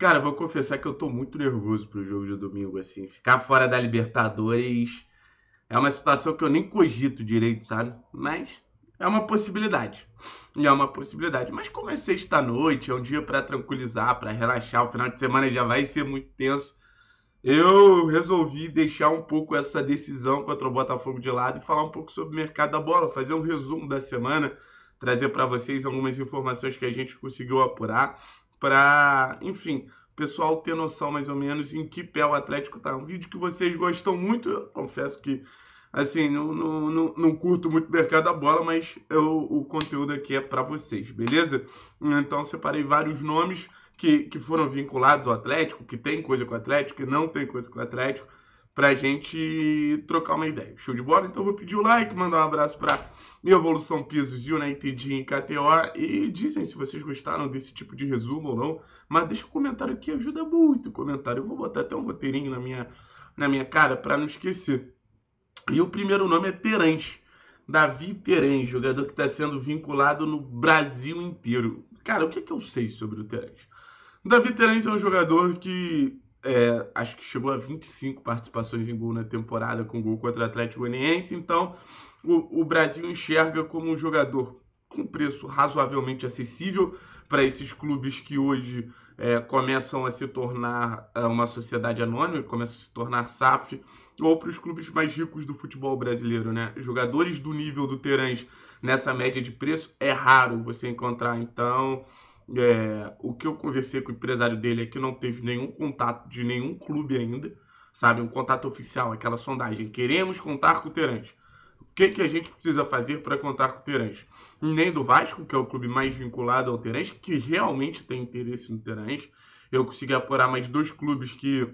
Cara, vou confessar que eu tô muito nervoso pro jogo de domingo, assim. Ficar fora da Libertadores é uma situação que eu nem cogito direito, sabe? Mas é uma possibilidade. E é uma possibilidade. Mas como é sexta-noite, é um dia para tranquilizar, para relaxar, o final de semana já vai ser muito tenso. Eu resolvi deixar um pouco essa decisão contra o Botafogo de lado e falar um pouco sobre o mercado da bola, fazer um resumo da semana, trazer para vocês algumas informações que a gente conseguiu apurar para, enfim, o pessoal ter noção mais ou menos em que pé o Atlético tá. Um vídeo que vocês gostam muito, eu confesso que, assim, não, não, não, não curto muito o mercado da bola, mas eu, o conteúdo aqui é para vocês, beleza? Então, separei vários nomes que, que foram vinculados ao Atlético, que tem coisa com o Atlético, que não tem coisa com o Atlético pra gente trocar uma ideia. Show de bola? Então eu vou pedir o like, mandar um abraço pra Evolução Pisos United em KTO e dizem se vocês gostaram desse tipo de resumo ou não, mas deixa o um comentário que ajuda muito o comentário. Eu vou botar até um roteirinho na minha, na minha cara pra não esquecer. E o primeiro nome é Terence. Davi Terence, jogador que está sendo vinculado no Brasil inteiro. Cara, o que, é que eu sei sobre o Terence? Davi Terence é um jogador que é, acho que chegou a 25 participações em gol na temporada com gol contra o Atlético Goianiense. Então, o, o Brasil enxerga como um jogador com preço razoavelmente acessível para esses clubes que hoje é, começam a se tornar é, uma sociedade anônima, começam a se tornar SAF, ou para os clubes mais ricos do futebol brasileiro. Né? Jogadores do nível do Terãs nessa média de preço é raro você encontrar. Então, é, o que eu conversei com o empresário dele é que não teve nenhum contato de nenhum clube ainda, sabe? Um contato oficial, aquela sondagem. Queremos contar com o Terãs. O que, que a gente precisa fazer para contar com o Terãs? Nem do Vasco, que é o clube mais vinculado ao Terãs, que realmente tem interesse no Terãs. Eu consegui apurar mais dois clubes que,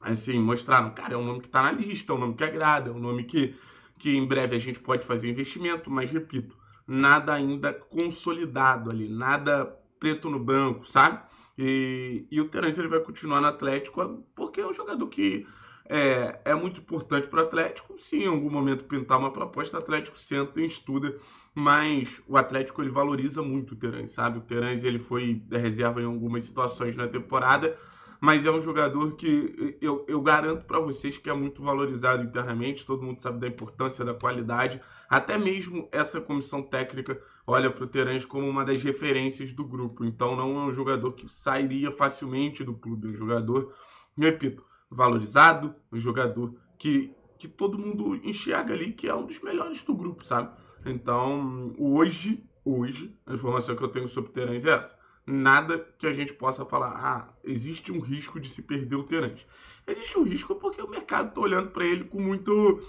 assim, mostraram, cara, é um nome que está na lista, é um nome que agrada, é um nome que, que em breve a gente pode fazer investimento, mas repito, nada ainda consolidado ali, nada preto no branco, sabe? E, e o Terence ele vai continuar no Atlético porque é um jogador que é, é muito importante para o Atlético. Se em algum momento pintar uma proposta, o Atlético senta e estuda, mas o Atlético ele valoriza muito o Terence, sabe? O Terence ele foi reserva em algumas situações na temporada mas é um jogador que eu, eu garanto para vocês que é muito valorizado internamente, todo mundo sabe da importância, da qualidade, até mesmo essa comissão técnica olha para o Terence como uma das referências do grupo, então não é um jogador que sairia facilmente do clube, é um jogador, repito, valorizado, um jogador que, que todo mundo enxerga ali que é um dos melhores do grupo, sabe? Então, hoje, hoje, a informação que eu tenho sobre o Terence é essa nada que a gente possa falar, ah, existe um risco de se perder o Terence. Existe um risco porque o mercado está olhando para ele com muito,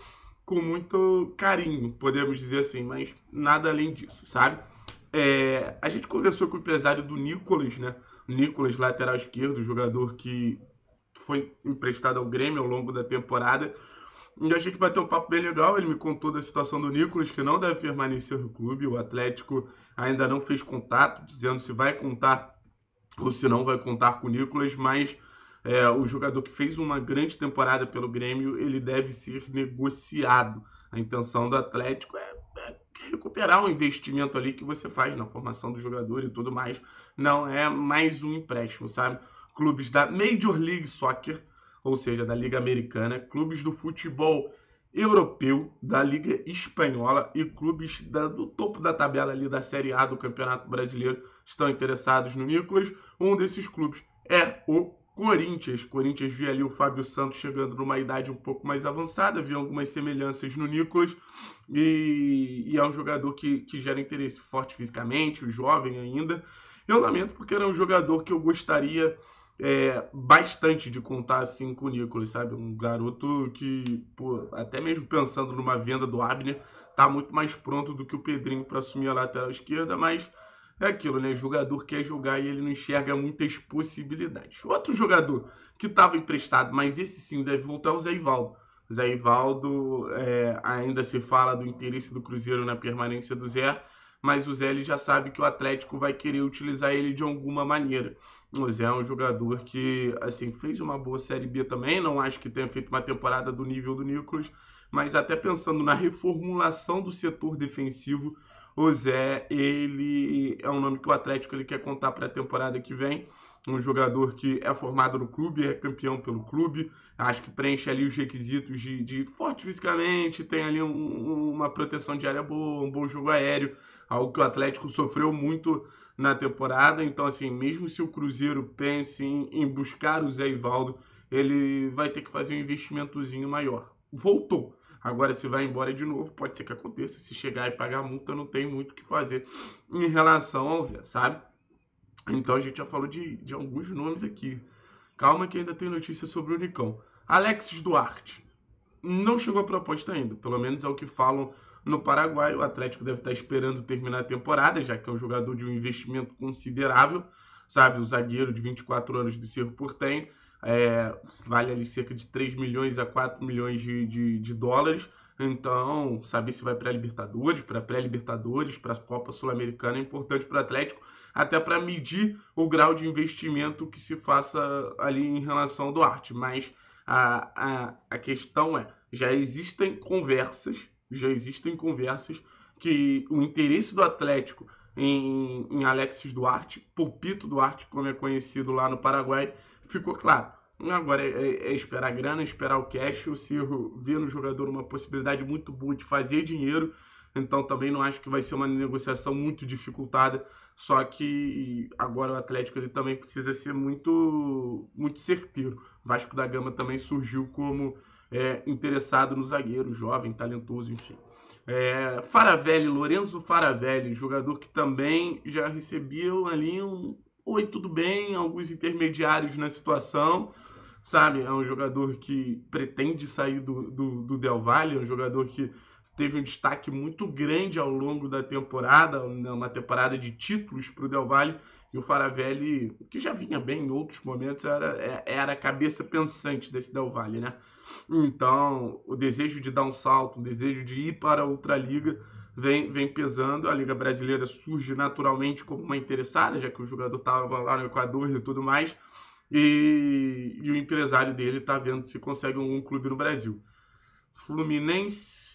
com muito carinho, podemos dizer assim, mas nada além disso, sabe? É, a gente conversou com o empresário do Nicolas, né? Nicolas, lateral esquerdo, jogador que foi emprestado ao Grêmio ao longo da temporada e a gente bateu um papo bem legal. Ele me contou da situação do Nicolas, que não deve permanecer no clube. O Atlético ainda não fez contato, dizendo se vai contar ou se não vai contar com o Nicolas, mas é, o jogador que fez uma grande temporada pelo Grêmio, ele deve ser negociado. A intenção do Atlético é, é recuperar o investimento ali que você faz na formação do jogador e tudo mais. Não é mais um empréstimo, sabe? Clubes da Major League Soccer ou seja, da Liga Americana, clubes do futebol europeu, da Liga Espanhola e clubes da, do topo da tabela ali da Série A do Campeonato Brasileiro estão interessados no Nicolas. Um desses clubes é o Corinthians. Corinthians via ali o Fábio Santos chegando numa idade um pouco mais avançada, via algumas semelhanças no Nicolas e, e é um jogador que, que gera interesse forte fisicamente, jovem ainda. Eu lamento porque era um jogador que eu gostaria é, bastante de contar assim com o Nicolas, sabe? Um garoto que, pô, até mesmo pensando numa venda do Abner, tá muito mais pronto do que o Pedrinho para assumir a lateral esquerda, mas é aquilo, né? O jogador quer jogar e ele não enxerga muitas possibilidades. Outro jogador que estava emprestado, mas esse sim deve voltar, é o Zé Ivaldo. Zé Ivaldo é, ainda se fala do interesse do Cruzeiro na permanência do Zé mas o Zé ele já sabe que o Atlético vai querer utilizar ele de alguma maneira. O Zé é um jogador que assim fez uma boa Série B também, não acho que tenha feito uma temporada do nível do Nicolas, mas até pensando na reformulação do setor defensivo, o Zé ele é um nome que o Atlético ele quer contar para a temporada que vem um jogador que é formado no clube, é campeão pelo clube, acho que preenche ali os requisitos de, de forte fisicamente, tem ali um, uma proteção de área boa, um bom jogo aéreo, algo que o Atlético sofreu muito na temporada. Então, assim, mesmo se o Cruzeiro pense em, em buscar o Zé Ivaldo, ele vai ter que fazer um investimentozinho maior. Voltou. Agora, se vai embora de novo, pode ser que aconteça. Se chegar e pagar multa, não tem muito o que fazer em relação ao Zé, sabe? Então a gente já falou de, de alguns nomes aqui. Calma que ainda tem notícia sobre o Unicão. Alex Duarte. Não chegou a proposta ainda, pelo menos é o que falam no Paraguai. O Atlético deve estar esperando terminar a temporada, já que é um jogador de um investimento considerável, sabe? O zagueiro de 24 anos do Cerro Portenho. É, vale ali cerca de 3 milhões a 4 milhões de, de, de dólares. Então, saber se vai para a Libertadores, para pré-Libertadores, para a Copa Sul-Americana é importante para o Atlético até para medir o grau de investimento que se faça ali em relação do arte. Mas a, a, a questão é, já existem conversas, já existem conversas que o interesse do Atlético em, em Alexis Duarte, Pulpito Duarte, como é conhecido lá no Paraguai, ficou claro. Agora é, é esperar a grana, esperar o cash. O Cirro vê no jogador uma possibilidade muito boa de fazer dinheiro então também não acho que vai ser uma negociação muito dificultada. Só que agora o Atlético ele também precisa ser muito, muito certeiro. Vasco da Gama também surgiu como é, interessado no zagueiro, jovem, talentoso, enfim. É, Faravelli, Lorenzo Faravelli, jogador que também já recebeu ali um oi, tudo bem, alguns intermediários na situação, sabe? É um jogador que pretende sair do, do, do Del Valle, é um jogador que teve um destaque muito grande ao longo da temporada, né, uma temporada de títulos para o Del Valle, e o Faravelli, que já vinha bem em outros momentos, era, é, era a cabeça pensante desse Del Valle, né? Então, o desejo de dar um salto, o desejo de ir para outra liga, vem, vem pesando. A Liga Brasileira surge naturalmente como uma interessada, já que o jogador estava lá no Equador e tudo mais, e, e o empresário dele está vendo se consegue algum clube no Brasil. Fluminense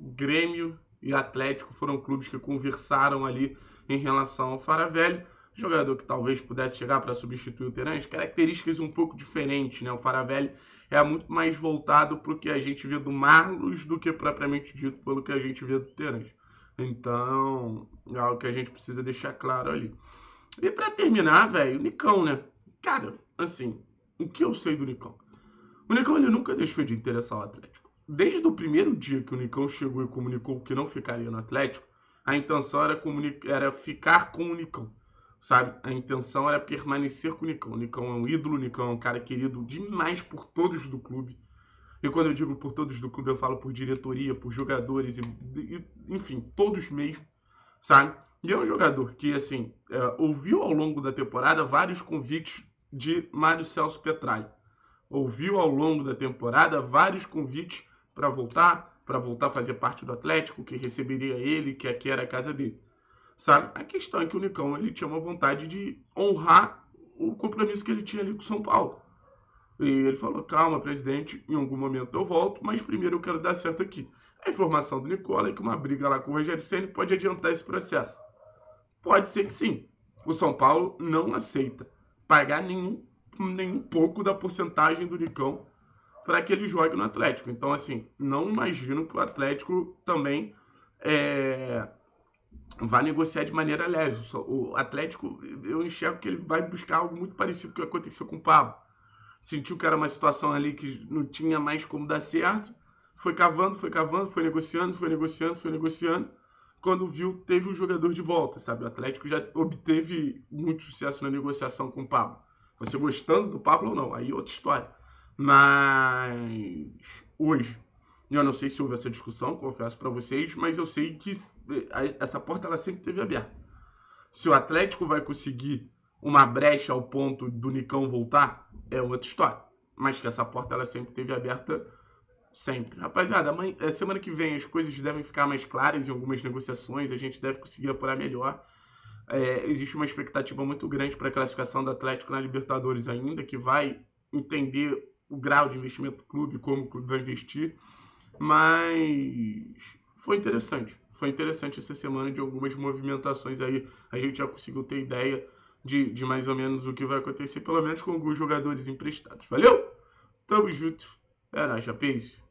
Grêmio e Atlético foram clubes que conversaram ali em relação ao Faravelli. Jogador que talvez pudesse chegar para substituir o Terãs, características um pouco diferentes, né? O Faravelli é muito mais voltado para o que a gente vê do Marlos do que propriamente dito pelo que a gente vê do Terãs. Então, é algo que a gente precisa deixar claro ali. E para terminar, velho, o Nicão, né? Cara, assim, o que eu sei do Nicão? O Nicão ele nunca deixou de interessar o Atlético. Desde o primeiro dia que o Nicão chegou e comunicou que não ficaria no Atlético, a intenção era, era ficar com o Nicão, sabe? A intenção era permanecer com o Nicão. O Nicão é um ídolo, o Nicão é um cara querido demais por todos do clube. E quando eu digo por todos do clube, eu falo por diretoria, por jogadores, e, e enfim, todos mesmo, sabe? E é um jogador que, assim, é, ouviu ao longo da temporada vários convites de Mário Celso Petralho. Ouviu ao longo da temporada vários convites para voltar, para voltar a fazer parte do Atlético, que receberia ele, que aqui era a casa dele. Sabe? A questão é que o Nicão ele tinha uma vontade de honrar o compromisso que ele tinha ali com o São Paulo. E ele falou: calma, presidente, em algum momento eu volto, mas primeiro eu quero dar certo aqui. A informação do Nicola é que uma briga lá com o Rogério Senna pode adiantar esse processo. Pode ser que sim. O São Paulo não aceita pagar nenhum, nenhum pouco da porcentagem do Nicão para que ele jogue no Atlético. Então, assim, não imagino que o Atlético também é, vá negociar de maneira leve. O Atlético, eu enxergo que ele vai buscar algo muito parecido com o que aconteceu com o Pablo. Sentiu que era uma situação ali que não tinha mais como dar certo, foi cavando, foi cavando, foi negociando, foi negociando, foi negociando. Quando viu, teve o um jogador de volta, sabe? O Atlético já obteve muito sucesso na negociação com o Pablo. Você gostando do Pablo ou não, aí é outra história. Mas hoje, eu não sei se houve essa discussão, confesso para vocês, mas eu sei que essa porta ela sempre teve aberta. Se o Atlético vai conseguir uma brecha ao ponto do Nicão voltar, é outra história. Mas que essa porta ela sempre teve aberta sempre. Rapaziada, amanhã, é, semana que vem as coisas devem ficar mais claras em algumas negociações, a gente deve conseguir apurar melhor. É, existe uma expectativa muito grande para a classificação do Atlético na Libertadores ainda, que vai entender o grau de investimento do clube, como o clube vai investir. Mas foi interessante. Foi interessante essa semana de algumas movimentações aí. A gente já conseguiu ter ideia de, de mais ou menos o que vai acontecer, pelo menos com alguns jogadores emprestados. Valeu? Tamo junto. era já rapaz.